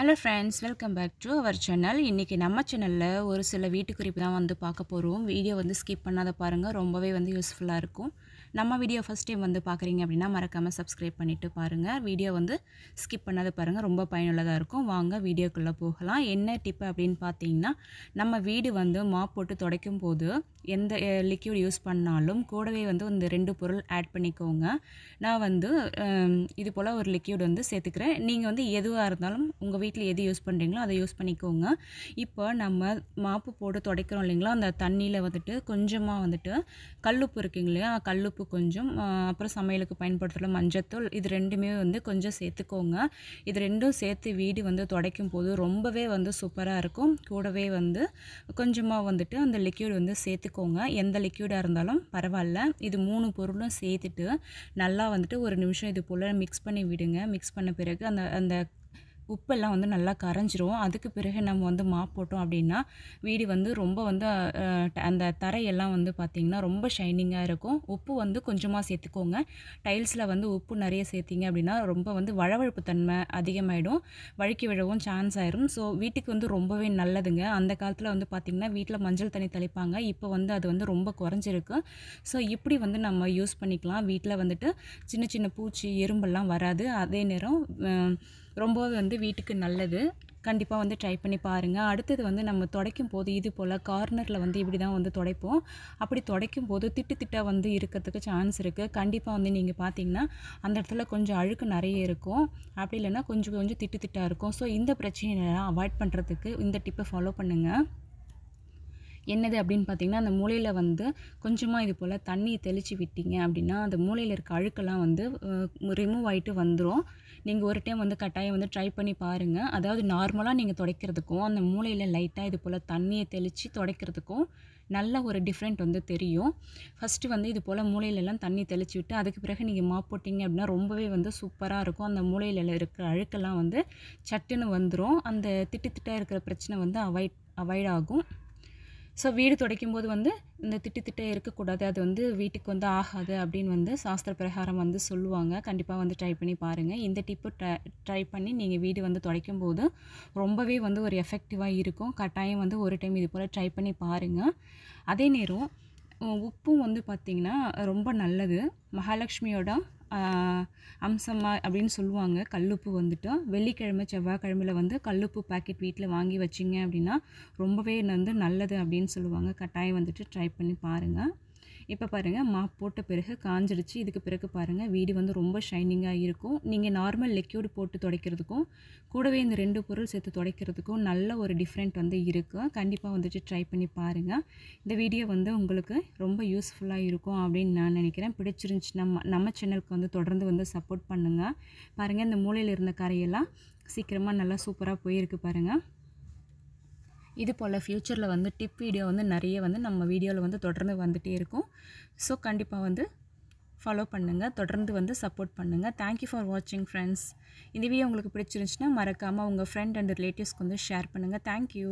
hello friends welcome back to our channel இன்றைக்கி நம்ம சேனலில் ஒரு சில வீட்டுக்குறிப்பு தான் வந்து பார்க்க போகிறோம் வீடியோ வந்து ஸ்கிப் பண்ணாத பாருங்கள் ரொம்பவே வந்து யூஸ்ஃபுல்லாக இருக்கும் நம்ம வீடியோ ஃபஸ்ட் டைம் வந்து பார்க்குறீங்க அப்படின்னா மறக்காமல் சப்ஸ்கிரைப் பண்ணிவிட்டு பாருங்கள் வீடியோ வந்து ஸ்கிப் பண்ணாத பாருங்கள் ரொம்ப பயனுள்ளதாக இருக்கும் வாங்க வீடியோக்குள்ளே போகலாம் என்ன டிப்பு அப்படின்னு பார்த்தீங்கன்னா நம்ம வீடு வந்து மாப் போட்டு துடைக்கும் போது எந்த லிக்யூட் யூஸ் பண்ணாலும் கூடவே வந்து இந்த ரெண்டு பொருள் ஆட் பண்ணிக்கோங்க நான் வந்து இது போல் ஒரு லிக்யூட் வந்து சேர்த்துக்கிறேன் நீங்கள் வந்து எதுவாக இருந்தாலும் உங்கள் வீட்டில் எது யூஸ் பண்ணுறீங்களோ அதை யூஸ் பண்ணிக்கோங்க இப்போ நம்ம மாப்பு போட்டு துடைக்கிறோம் இல்லைங்களா அந்த தண்ணியில் வந்துட்டு கொஞ்சமாக வந்துட்டு கல்லுப்பு இருக்குங்க இல்லையா கல்லுப்பு உப்பு கொஞ்சம் அப்புறம் சமையலுக்கு பயன்படுத்துகிற மஞ்சத்தூள் இது ரெண்டுமே வந்து கொஞ்சம் சேர்த்துக்கோங்க இது ரெண்டும் சேர்த்து வீடு வந்து துடைக்கும் போது ரொம்பவே வந்து சூப்பராக இருக்கும் கூடவே வந்து கொஞ்சமாக வந்துட்டு அந்த லிக்யூட் வந்து சேர்த்துக்கோங்க எந்த லிக்யூடாக இருந்தாலும் பரவாயில்ல இது மூணு பொருளும் சேர்த்துட்டு நல்லா வந்துட்டு ஒரு நிமிஷம் இது போல் மிக்ஸ் பண்ணி விடுங்க மிக்ஸ் பண்ண பிறகு அந்த அந்த உப்பெல்லாம் வந்து நல்லா கரைஞ்சிரும் அதுக்கு பிறகு நம்ம வந்து மாப் போட்டோம் அப்படின்னா வீடு வந்து ரொம்ப வந்து அந்த தரையெல்லாம் வந்து பார்த்திங்கன்னா ரொம்ப ஷைனிங்காக இருக்கும் உப்பு வந்து கொஞ்சமாக சேர்த்துக்கோங்க டைல்ஸில் வந்து உப்பு நிறைய சேர்த்திங்க அப்படின்னா ரொம்ப வந்து வழவழப்பு தன்மை அதிகமாகிடும் வழுக்கி விழவும் சான்ஸ் ஆயிரும் ஸோ வீட்டுக்கு வந்து ரொம்பவே நல்லதுங்க அந்த காலத்தில் வந்து பார்த்திங்கன்னா வீட்டில் மஞ்சள் தண்ணி தெளிப்பாங்க இப்போ வந்து அது வந்து ரொம்ப குறைஞ்சிருக்கு ஸோ இப்படி வந்து நம்ம யூஸ் பண்ணிக்கலாம் வீட்டில் வந்துட்டு சின்ன சின்ன பூச்சி எறும்பெல்லாம் வராது அதே நேரம் ரொம்ப வந்து வீட்டுக்கு நல்லது கண்டிப்பாக வந்து ட்ரை பண்ணி பாருங்கள் அடுத்தது வந்து நம்ம துடைக்கும் போது இது போல் கார்னரில் வந்து இப்படி தான் வந்து துடைப்போம் அப்படி துடைக்கும் போது திட்டு திட்டாக வந்து இருக்கிறதுக்கு சான்ஸ் இருக்குது கண்டிப்பாக வந்து நீங்கள் பார்த்தீங்கன்னா அந்த இடத்துல கொஞ்சம் அழுக்கு நிறைய இருக்கும் அப்படி இல்லைன்னா கொஞ்சம் கொஞ்சம் திட்டு திட்டாக இருக்கும் ஸோ இந்த பிரச்சனையெல்லாம் அவாய்ட் பண்ணுறதுக்கு இந்த டிப்பை ஃபாலோ பண்ணுங்கள் என்னது அப்படின்னு பார்த்தீங்கன்னா அந்த மூளையில் வந்து கொஞ்சமாக இது போல் தண்ணியை தெளித்து விட்டீங்க அப்படின்னா அந்த மூளையில் இருக்க அழுக்கெல்லாம் வந்து ரிமூவ் ஆகிட்டு வந்துடும் நீங்கள் ஒரு டைம் வந்து கட்டாயம் வந்து ட்ரை பண்ணி பாருங்கள் அதாவது நார்மலாக நீங்கள் துடைக்கிறதுக்கும் அந்த மூளையில் லைட்டாக இது போல் தண்ணியை தெளித்து துடைக்கிறதுக்கும் நல்ல ஒரு டிஃப்ரெண்ட் வந்து தெரியும் ஃபஸ்ட்டு வந்து இது போல் மூளையிலலாம் தண்ணி தெளிச்சு விட்டு அதுக்கு பிறகு நீங்கள் மாப் போட்டிங்க அப்படின்னா ரொம்பவே வந்து சூப்பராக இருக்கும் அந்த மூளையில் இருக்கிற அழுக்கெல்லாம் வந்து சட்டுன்னு வந்துடும் அந்த திட்டு திட்டாக இருக்கிற பிரச்சனை வந்து அவாய்ட் அவாய்ட் ஆகும் ஸோ வீடு துடைக்கும் போது வந்து இந்த திட்டு திட்டே இருக்கக்கூடாது அது வந்து வீட்டுக்கு வந்து ஆகாது அப்படின்னு வந்து சாஸ்திர பிரகாரம் வந்து சொல்லுவாங்க கண்டிப்பாக வந்து ட்ரை பண்ணி பாருங்கள் இந்த டிப்பு ட்ரை பண்ணி நீங்கள் வீடு வந்து துடைக்கும் போது ரொம்பவே வந்து ஒரு எஃபெக்டிவாக இருக்கும் கட்டாயம் வந்து ஒரு டைம் இது போல் ட்ரை பண்ணி பாருங்கள் அதே நேரம் உப்பும் வந்து பார்த்திங்கன்னா ரொம்ப நல்லது மகாலட்சுமியோட அம்சமாக அப்படின்னு சொல்லுவாங்க கல்லுப்பு வந்துட்டு வெள்ளிக்கிழமை செவ்வாய்க்கிழமையில் வந்து கல்லுப்பு பேக்கெட் வீட்டில் வாங்கி வச்சிங்க அப்படின்னா ரொம்பவே வந்து நல்லது அப்படின்னு சொல்லுவாங்க கட்டாயம் வந்துட்டு ட்ரை பண்ணி பாருங்கள் இப்போ பாருங்கள் மாப் போட்ட பிறகு காஞ்சிடுச்சு இதுக்கு பிறகு பாருங்கள் வீடு வந்து ரொம்ப ஷைனிங்காக இருக்கும் நீங்கள் நார்மல் லிக்யூடு போட்டு துடைக்கிறதுக்கும் கூடவே இந்த ரெண்டு பொருள் சேர்த்து துடைக்கிறதுக்கும் நல்ல ஒரு டிஃப்ரெண்ட் வந்து இருக்கும் கண்டிப்பாக வந்துட்டு ட்ரை பண்ணி பாருங்கள் இந்த வீடியோ வந்து உங்களுக்கு ரொம்ப யூஸ்ஃபுல்லாக இருக்கும் அப்படின்னு நான் நினைக்கிறேன் பிடிச்சிருந்துச்சு நம்ம நம்ம சேனலுக்கு வந்து தொடர்ந்து வந்து சப்போர்ட் பண்ணுங்கள் பாருங்கள் இந்த மூலையில் இருந்த கரையெல்லாம் சீக்கிரமாக நல்லா சூப்பராக போயிருக்கு பாருங்கள் இது போல் ஃப்யூச்சரில் வந்து டிப் வீடியோ வந்து நிறைய வந்து நம்ம வீடியோவில் வந்து தொடர்ந்து வந்துகிட்டே இருக்கும் ஸோ கண்டிப்பாக வந்து ஃபாலோ பண்ணுங்கள் தொடர்ந்து வந்து சப்போர்ட் பண்ணுங்கள் தேங்க்யூ ஃபார் வாட்சிங் ஃப்ரெண்ட்ஸ் இந்த வீடியோ உங்களுக்கு பிடிச்சிருந்துச்சுன்னா மறக்காமல் உங்கள் ஃப்ரெண்ட் அண்ட் ரிலேட்டிவ்ஸ்க்கு வந்து ஷேர் பண்ணுங்கள் தேங்க்யூ